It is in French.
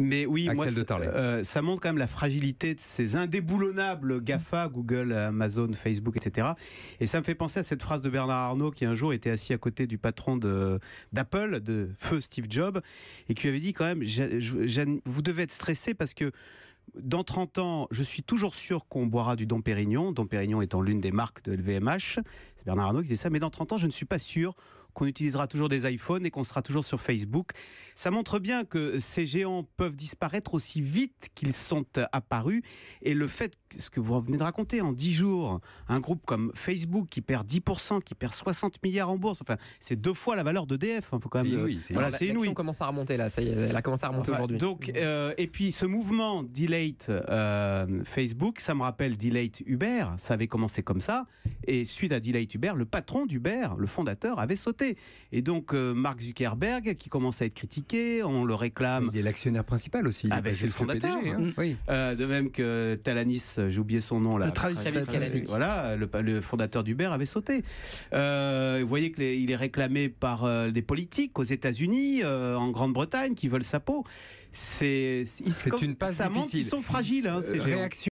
Mais oui, moi, euh, ça montre quand même la fragilité de ces indéboulonnables GAFA, Google, Amazon, Facebook, etc. Et ça me fait penser à cette phrase de Bernard Arnault qui un jour était assis à côté du patron d'Apple, de, feu Steve Jobs, et qui avait dit quand même, vous devez être stressé parce que dans 30 ans, je suis toujours sûr qu'on boira du Dom Pérignon, Dom Pérignon étant l'une des marques de LVMH. C'est Bernard Arnault qui disait ça, mais dans 30 ans, je ne suis pas sûr qu'on utilisera toujours des iPhones et qu'on sera toujours sur Facebook. Ça montre bien que ces géants peuvent disparaître aussi vite qu'ils sont apparus. Et le fait, ce que vous venez de raconter, en 10 jours, un groupe comme Facebook qui perd 10%, qui perd 60 milliards en bourse, enfin, c'est deux fois la valeur d'EDF. Hein, faut quand même. Euh, voilà, commence à remonter là, ça elle a commencé à remonter aujourd'hui. Donc, euh, et puis ce mouvement Delay euh, Facebook, ça me rappelle Delay Uber, ça avait commencé comme ça. Et suite à Delay Uber, le patron d'Uber, le fondateur, avait sauté. Et donc, euh, Mark Zuckerberg, qui commence à être critiqué, on le réclame. Il est l'actionnaire principal aussi. Ah ben, c'est le fondateur. Hein. Mm. Euh, de même que Talanis, j'ai oublié son nom là. Le Voilà, le, fondateur d'Uber avait sauté. Euh, vous voyez qu'il est réclamé par des politiques aux États-Unis, en Grande-Bretagne, qui veulent sa peau. C'est une passe ils sont fragiles. Hein, réaction